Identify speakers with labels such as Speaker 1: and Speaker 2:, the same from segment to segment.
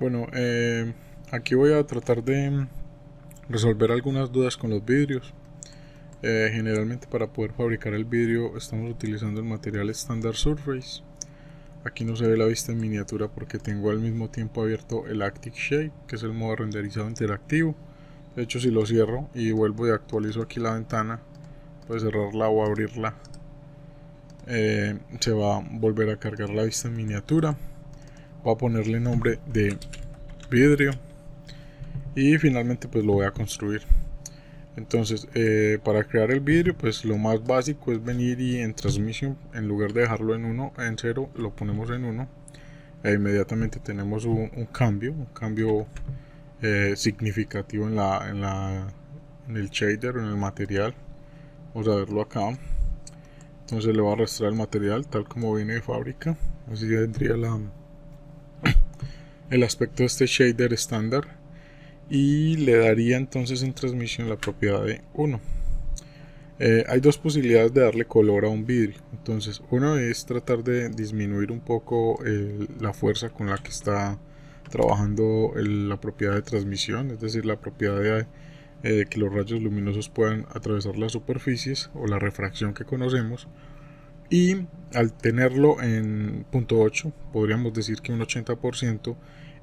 Speaker 1: Bueno, eh, aquí voy a tratar de resolver algunas dudas con los vidrios. Eh, generalmente para poder fabricar el vidrio estamos utilizando el material estándar Surface. Aquí no se ve la vista en miniatura porque tengo al mismo tiempo abierto el Active Shape, que es el modo renderizado interactivo. De hecho, si lo cierro y vuelvo y actualizo aquí la ventana, puede cerrarla o abrirla, eh, se va a volver a cargar la vista en miniatura. Voy a ponerle nombre de vidrio y finalmente pues lo voy a construir entonces eh, para crear el vidrio pues lo más básico es venir y en transmisión en lugar de dejarlo en 1 en 0 lo ponemos en 1 e inmediatamente tenemos un, cambio un cambio eh, significativo en la, en la en el shader en el material vamos a verlo acá entonces le va a arrastrar el material tal como viene de fábrica así vendría la el aspecto de este shader estándar y le daría entonces en transmisión la propiedad de 1 eh, hay dos posibilidades de darle color a un vidrio entonces uno es tratar de disminuir un poco la fuerza con la que está trabajando la propiedad de transmisión es decir la propiedad eh, de que los rayos luminosos puedan atravesar las superficies o la refracción que conocemos y al tenerlo en punto 8, podríamos decir que un 80%,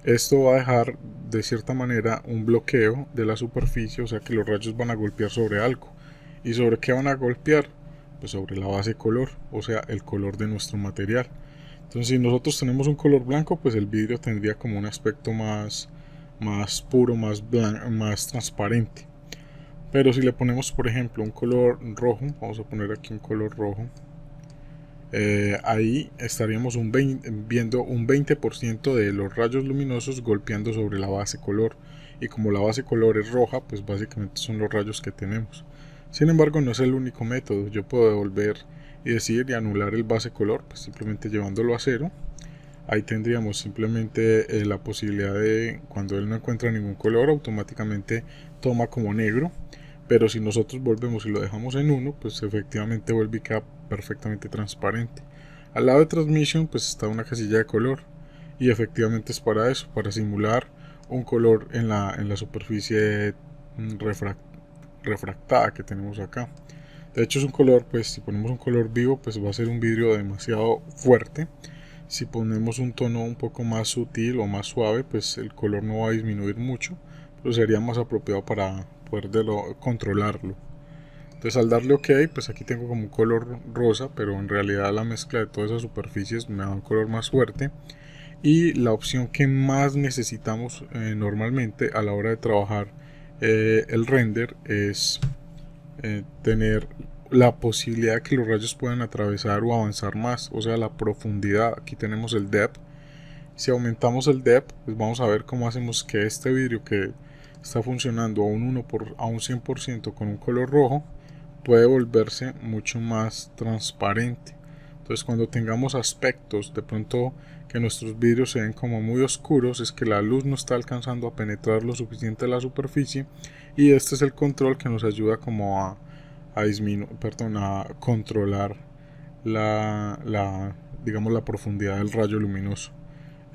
Speaker 1: esto va a dejar de cierta manera un bloqueo de la superficie, o sea que los rayos van a golpear sobre algo. ¿Y sobre qué van a golpear? Pues sobre la base color, o sea, el color de nuestro material. Entonces, si nosotros tenemos un color blanco, pues el vidrio tendría como un aspecto más, más puro, más, más transparente. Pero si le ponemos, por ejemplo, un color rojo, vamos a poner aquí un color rojo, eh, ahí estaríamos un viendo un 20% de los rayos luminosos golpeando sobre la base color. Y como la base color es roja, pues básicamente son los rayos que tenemos. Sin embargo, no es el único método. Yo puedo devolver y decir y anular el base color, pues simplemente llevándolo a cero. Ahí tendríamos simplemente eh, la posibilidad de, cuando él no encuentra ningún color, automáticamente toma como negro. Pero si nosotros volvemos y lo dejamos en uno, pues efectivamente vuelve a queda perfectamente transparente. Al lado de Transmission pues está una casilla de color y efectivamente es para eso, para simular un color en la, en la superficie mm, refractada que tenemos acá. De hecho es un color, pues si ponemos un color vivo pues va a ser un vidrio demasiado fuerte. Si ponemos un tono un poco más sutil o más suave pues el color no va a disminuir mucho pues, sería más apropiado para poder controlarlo. Entonces al darle OK, pues aquí tengo como un color rosa, pero en realidad la mezcla de todas esas superficies me da un color más fuerte. Y la opción que más necesitamos eh, normalmente a la hora de trabajar eh, el render es eh, tener la posibilidad que los rayos puedan atravesar o avanzar más, o sea, la profundidad. Aquí tenemos el depth. Si aumentamos el depth, pues vamos a ver cómo hacemos que este vidrio que está funcionando a un, 1 por, a un 100% con un color rojo, puede volverse mucho más transparente. Entonces cuando tengamos aspectos de pronto que nuestros vidrios se ven como muy oscuros es que la luz no está alcanzando a penetrar lo suficiente a la superficie y este es el control que nos ayuda como a, disminuir, perdón, a controlar la, la, digamos, la profundidad del rayo luminoso.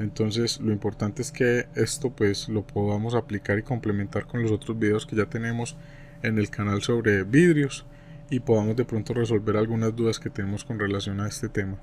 Speaker 1: Entonces lo importante es que esto pues lo podamos aplicar y complementar con los otros videos que ya tenemos en el canal sobre vidrios y podamos de pronto resolver algunas dudas que tenemos con relación a este tema.